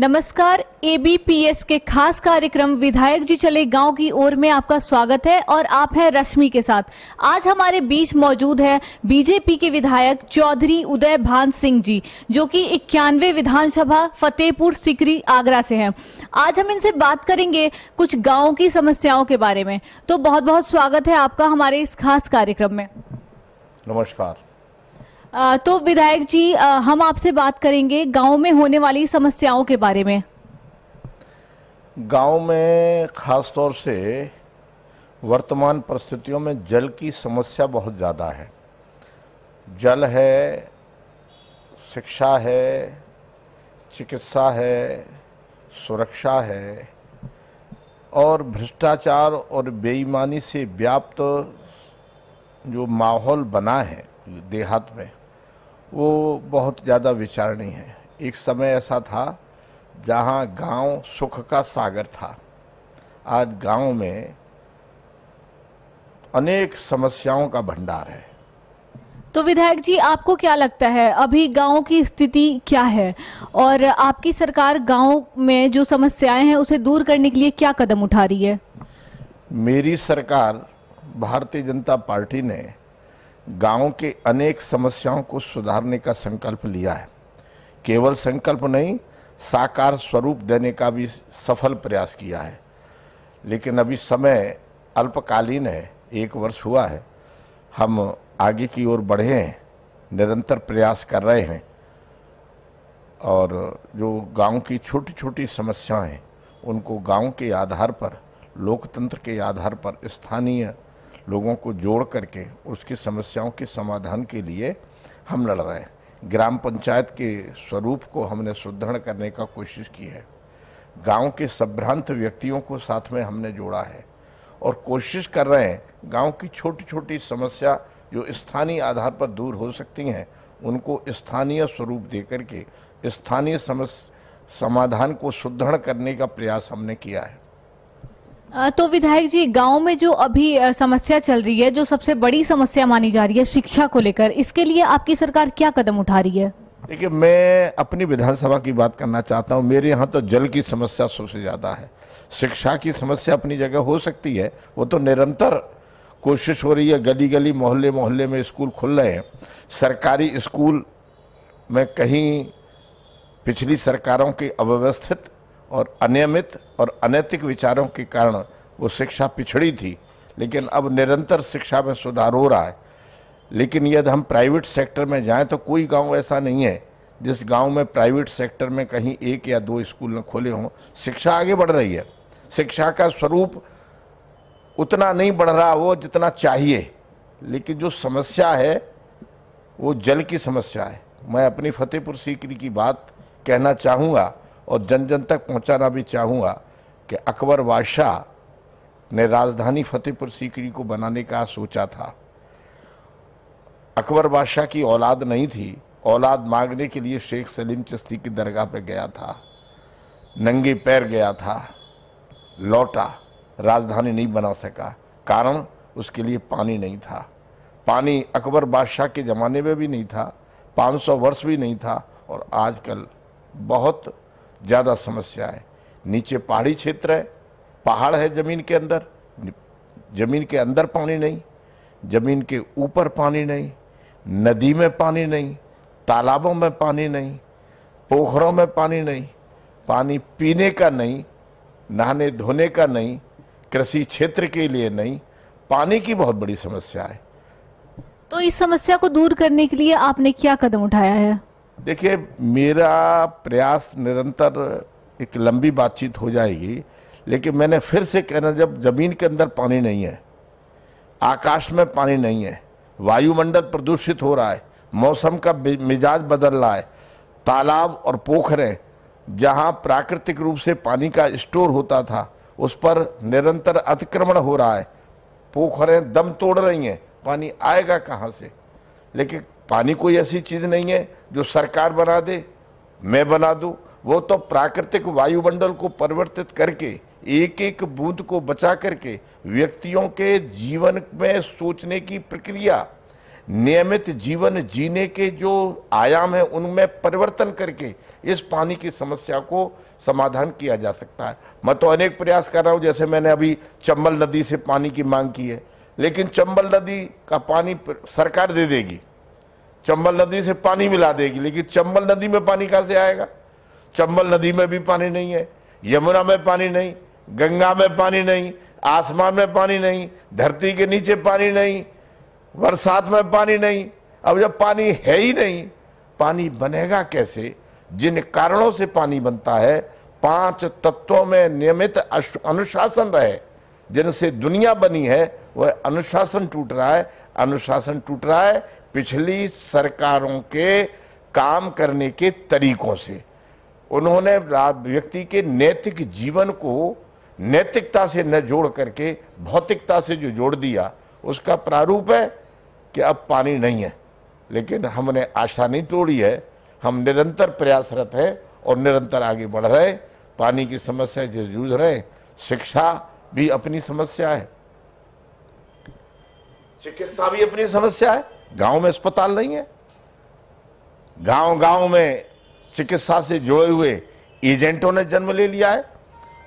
नमस्कार एबीपीएस के खास कार्यक्रम विधायक जी चले गांव की ओर में आपका स्वागत है और आप हैं रश्मि के साथ आज हमारे बीच मौजूद है बीजेपी के विधायक चौधरी उदय भान सिंह जी जो कि इक्यानवे विधानसभा फतेहपुर सिकरी आगरा से हैं आज हम इनसे बात करेंगे कुछ गाँव की समस्याओं के बारे में तो बहुत बहुत स्वागत है आपका हमारे इस खास कार्यक्रम में नमस्कार तो विधायक जी हम आपसे बात करेंगे गांव में होने वाली समस्याओं के बारे में गांव में ख़ास तौर से वर्तमान परिस्थितियों में जल की समस्या बहुत ज़्यादा है जल है शिक्षा है चिकित्सा है सुरक्षा है और भ्रष्टाचार और बेईमानी से व्याप्त जो माहौल बना है देहात में वो बहुत ज़्यादा विचारणीय है एक समय ऐसा था जहाँ गांव सुख का सागर था आज गांव में अनेक समस्याओं का भंडार है तो विधायक जी आपको क्या लगता है अभी गाँव की स्थिति क्या है और आपकी सरकार गाँव में जो समस्याएं हैं उसे दूर करने के लिए क्या कदम उठा रही है मेरी सरकार भारतीय जनता पार्टी ने गांव के अनेक समस्याओं को सुधारने का संकल्प लिया है केवल संकल्प नहीं साकार स्वरूप देने का भी सफल प्रयास किया है लेकिन अभी समय अल्पकालीन है एक वर्ष हुआ है हम आगे की ओर बढ़े हैं निरंतर प्रयास कर रहे हैं और जो गांव की छोटी छोटी समस्याएं हैं उनको गांव के आधार पर लोकतंत्र के आधार पर स्थानीय लोगों को जोड़ करके उसकी समस्याओं के समाधान के लिए हम लड़ रहे हैं ग्राम पंचायत के स्वरूप को हमने सुदृढ़ करने का कोशिश की है गांव के संभ्रांत व्यक्तियों को साथ में हमने जोड़ा है और कोशिश कर रहे हैं गांव की छोटी छोटी समस्या जो स्थानीय आधार पर दूर हो सकती हैं उनको स्थानीय स्वरूप दे करके स्थानीय समस्या समाधान को सुदृढ़ करने का प्रयास हमने किया है तो विधायक जी गांव में जो अभी समस्या चल रही है जो सबसे बड़ी समस्या मानी जा रही है शिक्षा को लेकर इसके लिए आपकी सरकार क्या कदम उठा रही है देखिए मैं अपनी विधानसभा की बात करना चाहता हूँ मेरे यहाँ तो जल की समस्या सबसे ज़्यादा है शिक्षा की समस्या अपनी जगह हो सकती है वो तो निरंतर कोशिश हो रही है गली गली मोहल्ले मोहल्ले में स्कूल खुल रहे हैं सरकारी स्कूल में कहीं पिछली सरकारों की अव्यवस्थित और अनियमित और अनैतिक विचारों के कारण वो शिक्षा पिछड़ी थी लेकिन अब निरंतर शिक्षा में सुधार हो रहा है लेकिन यदि हम प्राइवेट सेक्टर में जाएं तो कोई गांव ऐसा नहीं है जिस गांव में प्राइवेट सेक्टर में कहीं एक या दो स्कूल न खोले हों शिक्षा आगे बढ़ रही है शिक्षा का स्वरूप उतना नहीं बढ़ रहा वो जितना चाहिए लेकिन जो समस्या है वो जल की समस्या है मैं अपनी फतेहपुर सीकरी की बात कहना चाहूँगा और जन जन तक पहुंचाना भी चाहूँगा कि अकबर बादशाह ने राजधानी फतेहपुर सीकरी को बनाने का सोचा था अकबर बादशाह की औलाद नहीं थी औलाद मांगने के लिए शेख सलीम चश्ती की दरगाह पर गया था नंगे पैर गया था लौटा राजधानी नहीं बना सका कारण उसके लिए पानी नहीं था पानी अकबर बादशाह के ज़माने में भी नहीं था 500 वर्ष भी नहीं था और आजकल बहुत ज़्यादा समस्या है नीचे पहाड़ी क्षेत्र है पहाड़ है ज़मीन के अंदर ज़मीन के अंदर पानी नहीं ज़मीन के ऊपर पानी नहीं नदी में पानी नहीं तालाबों में पानी नहीं पोखरों में पानी नहीं पानी पीने का नहीं नहाने धोने का नहीं कृषि क्षेत्र के लिए नहीं पानी की बहुत बड़ी समस्या है तो इस समस्या को दूर करने के लिए आपने क्या कदम उठाया है देखिए मेरा प्रयास निरंतर एक लंबी बातचीत हो जाएगी लेकिन मैंने फिर से कहना जब ज़मीन के अंदर पानी नहीं है आकाश में पानी नहीं है वायुमंडल प्रदूषित हो रहा है मौसम का मिजाज बदल रहा है तालाब और पोखरें जहाँ प्राकृतिक रूप से पानी का स्टोर होता था उस पर निरंतर अतिक्रमण हो रहा है पोखरें दम तोड़ रही हैं पानी आएगा कहाँ से लेकिन पानी कोई ऐसी चीज़ नहीं है जो सरकार बना दे मैं बना दूं वो तो प्राकृतिक वायुमंडल को परिवर्तित करके एक एक बूंद को बचा करके व्यक्तियों के जीवन में सोचने की प्रक्रिया नियमित जीवन जीने के जो आयाम है उनमें परिवर्तन करके इस पानी की समस्या को समाधान किया जा सकता है मैं तो अनेक प्रयास कर रहा हूँ जैसे मैंने अभी चंबल नदी से पानी की मांग की है लेकिन चंबल नदी का पानी सरकार दे देगी चंबल नदी से पानी मिला देगी लेकिन चंबल नदी में पानी कहाँ से आएगा चंबल नदी में भी पानी नहीं है यमुना में पानी नहीं गंगा में पानी नहीं आसमान में पानी नहीं धरती के नीचे पानी नहीं बरसात में पानी नहीं अब जब पानी है ही नहीं पानी बनेगा कैसे जिन कारणों से पानी बनता है पांच तत्वों में नियमित अनुशासन रहे जिनसे दुनिया बनी है वह अनुशासन टूट रहा है अनुशासन टूट रहा है पिछली सरकारों के काम करने के तरीकों से उन्होंने व्यक्ति के नैतिक जीवन को नैतिकता से न जोड़ करके भौतिकता से जो जोड़ दिया उसका प्रारूप है कि अब पानी नहीं है लेकिन हमने आशा नहीं तोड़ी है हम निरंतर प्रयासरत हैं और निरंतर आगे बढ़ रहे पानी की समस्या से जूझ रहे शिक्षा भी अपनी समस्या है चिकित्सा भी अपनी समस्या है गांव में अस्पताल नहीं है गांव गांव में चिकित्सा से जुड़े हुए एजेंटों ने जन्म ले लिया है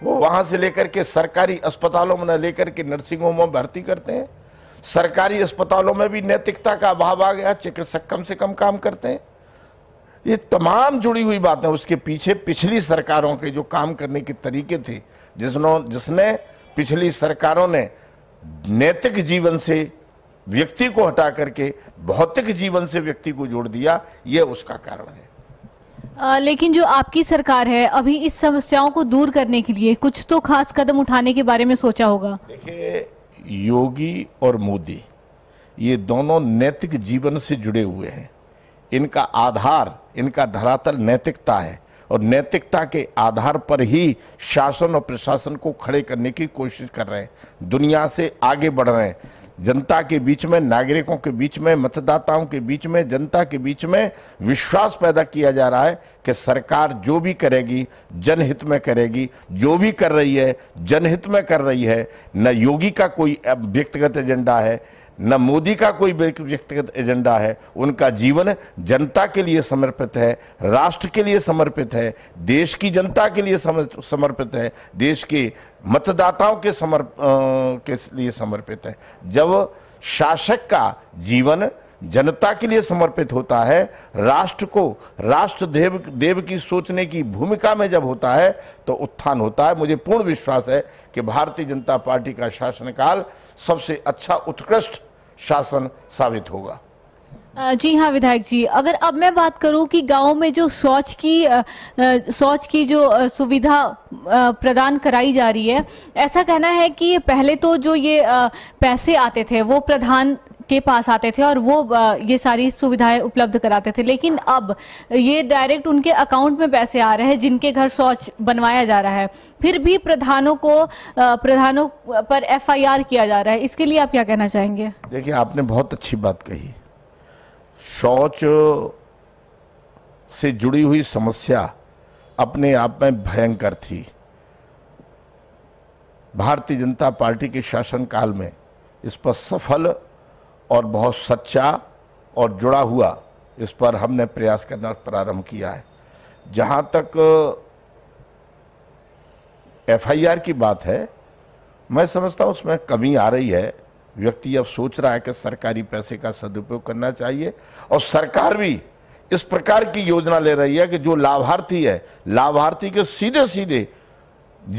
वो वहां से लेकर के सरकारी अस्पतालों में न लेकर के नर्सिंग होम में भर्ती करते हैं सरकारी अस्पतालों में भी नैतिकता का अभाव आ गया चिकित्सक कम से कम काम करते हैं ये तमाम जुड़ी हुई बातें उसके पीछे पिछली सरकारों के जो काम करने के तरीके थे जिसनों जिसने पिछली सरकारों ने नैतिक जीवन से व्यक्ति को हटा करके भौतिक जीवन से व्यक्ति को जोड़ दिया यह उसका कारण है आ, लेकिन जो आपकी सरकार है अभी इस समस्याओं को दूर करने के लिए कुछ तो खास कदम उठाने के बारे में सोचा होगा देखिए योगी और मोदी ये दोनों नैतिक जीवन से जुड़े हुए हैं इनका आधार इनका धरातल नैतिकता है और नैतिकता के आधार पर ही शासन और प्रशासन को खड़े करने की कोशिश कर रहे हैं दुनिया से आगे बढ़ रहे हैं जनता के बीच में नागरिकों के बीच में मतदाताओं के बीच में जनता के बीच में विश्वास पैदा किया जा रहा है कि सरकार जो भी करेगी जनहित में करेगी जो भी कर रही है जनहित में कर रही है न योगी का कोई व्यक्तिगत एजेंडा है न मोदी का कोई व्यक्तिगत एजेंडा है उनका जीवन जनता के लिए समर्पित है राष्ट्र के लिए समर्पित है देश की जनता के लिए समर्पित है देश के मतदाताओं के समर्प के लिए समर्पित है जब शासक का जीवन जनता के लिए समर्पित होता है राष्ट्र को राष्ट्र देव देव की सोचने की भूमिका में जब होता है तो उत्थान होता है मुझे पूर्ण विश्वास है कि भारतीय जनता पार्टी का शासनकाल सबसे अच्छा उत्कृष्ट शासन साबित होगा जी हाँ विधायक जी अगर अब मैं बात करूं कि गांव में जो शौच की शौच की जो सुविधा प्रदान कराई जा रही है ऐसा कहना है कि पहले तो जो ये पैसे आते थे वो प्रधान के पास आते थे और वो ये सारी सुविधाएं उपलब्ध कराते थे लेकिन अब ये डायरेक्ट उनके अकाउंट में पैसे आ रहे हैं जिनके घर शौच बनवाया जा रहा है फिर भी प्रधानों को प्रधानों पर एफआईआर किया जा रहा है इसके लिए आप क्या कहना चाहेंगे देखिए आपने बहुत अच्छी बात कही शौच से जुड़ी हुई समस्या अपने आप में भयंकर थी भारतीय जनता पार्टी के शासनकाल में इस पर सफल और बहुत सच्चा और जुड़ा हुआ इस पर हमने प्रयास करना प्रारंभ किया है जहाँ तक एफआईआर की बात है मैं समझता हूँ उसमें कमी आ रही है व्यक्ति अब सोच रहा है कि सरकारी पैसे का सदुपयोग करना चाहिए और सरकार भी इस प्रकार की योजना ले रही है कि जो लाभार्थी है लाभार्थी के सीधे सीधे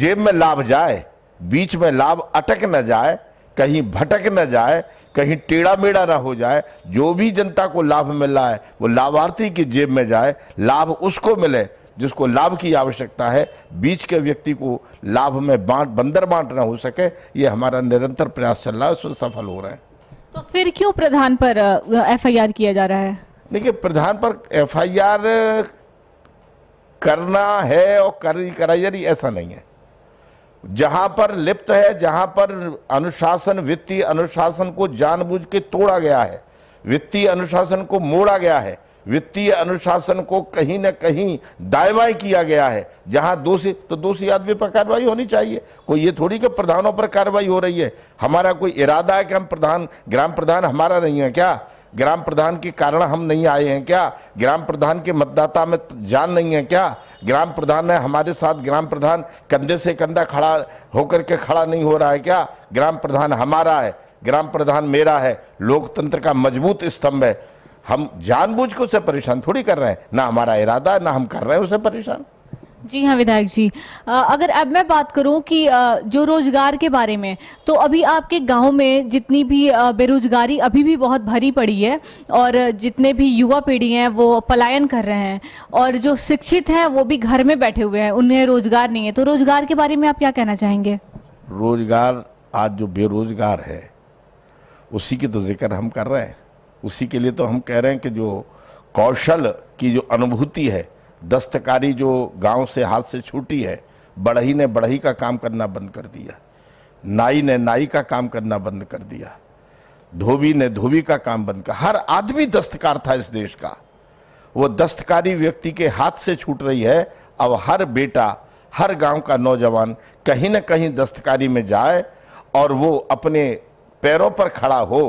जेब में लाभ जाए बीच में लाभ अटक न जाए कहीं भटक न जाए कहीं टेढ़ा मेढ़ा ना हो जाए जो भी जनता को लाभ मिल रहा है वो लाभार्थी की जेब में जाए लाभ उसको मिले जिसको लाभ की आवश्यकता है बीच के व्यक्ति को लाभ में बांट बंदर बांट ना हो सके ये हमारा निरंतर प्रयास चल रहा है उसमें सफल हो रहे हैं तो फिर क्यों प्रधान पर एफआईआर किया जा रहा है देखिए प्रधान पर एफआईआर करना है और कर कराई जा रही ऐसा नहीं है जहां पर लिप्त है जहां पर अनुशासन वित्तीय अनुशासन को जानबूझ के तोड़ा गया है वित्तीय अनुशासन को मोड़ा गया है वित्तीय अनुशासन को कहीं ना कहीं दायवाई किया गया है जहां दोषी तो दोषी आदमी पर कार्रवाई होनी चाहिए कोई ये थोड़ी कि प्रधानों पर कार्रवाई हो रही है हमारा कोई इरादा है कि हम प्रधान ग्राम प्रधान हमारा नहीं है क्या ग्राम प्रधान के कारण हम नहीं आए हैं क्या ग्राम प्रधान के मतदाता में तो जान नहीं है क्या ग्राम प्रधान है हमारे साथ ग्राम प्रधान कंधे से कंधा खड़ा होकर के खड़ा नहीं हो रहा है क्या ग्राम प्रधान हमारा है ग्राम प्रधान मेरा है लोकतंत्र का मजबूत स्तंभ है हम जानबूझ के उसे परेशान थोड़ी कर रहे हैं ना हमारा इरादा ना हम कर रहे हैं उसे परेशान जी हाँ विधायक जी आ, अगर अब मैं बात करूं कि आ, जो रोजगार के बारे में तो अभी आपके गांव में जितनी भी आ, बेरोजगारी अभी भी बहुत भरी पड़ी है और जितने भी युवा पीढ़ी हैं वो पलायन कर रहे हैं और जो शिक्षित हैं वो भी घर में बैठे हुए हैं उन्हें रोजगार नहीं है तो रोजगार के बारे में आप क्या कहना चाहेंगे रोजगार आज जो बेरोजगार है उसी की तो जिक्र हम कर रहे हैं उसी के लिए तो हम कह रहे हैं कि जो कौशल की जो अनुभूति है दस्तकारी जो गांव से हाथ से छूटी है बढ़ई ने बढ़ई का काम करना बंद कर दिया नाई ने नाई का काम करना बंद कर दिया धोबी ने धोबी का काम बंद कर हर आदमी दस्तकार था इस देश का वो दस्तकारी व्यक्ति के हाथ से छूट रही है अब हर बेटा हर गांव का नौजवान कहीं ना कहीं दस्तकारी में जाए और वो अपने पैरों पर खड़ा हो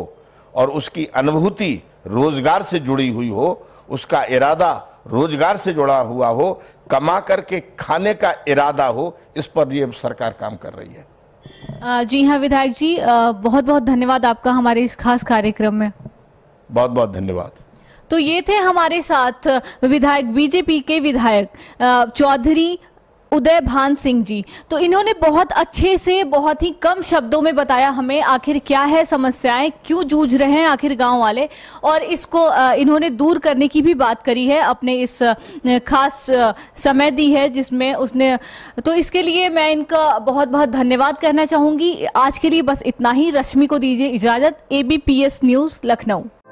और उसकी अनुभूति रोजगार से जुड़ी हुई हो उसका इरादा रोजगार से जुड़ा हुआ हो कमा करके खाने का इरादा हो इस पर ये सरकार काम कर रही है जी हाँ विधायक जी बहुत बहुत धन्यवाद आपका हमारे इस खास कार्यक्रम में बहुत बहुत धन्यवाद तो ये थे हमारे साथ विधायक बीजेपी के विधायक चौधरी उदय भान सिंह जी तो इन्होंने बहुत अच्छे से बहुत ही कम शब्दों में बताया हमें आखिर क्या है समस्याएं क्यों जूझ रहे हैं आखिर गांव वाले और इसको इन्होंने दूर करने की भी बात करी है अपने इस खास समय दी है जिसमें उसने तो इसके लिए मैं इनका बहुत बहुत धन्यवाद कहना चाहूंगी आज के लिए बस इतना ही रश्मि को दीजिए इजाजत एबीपीएस न्यूज लखनऊ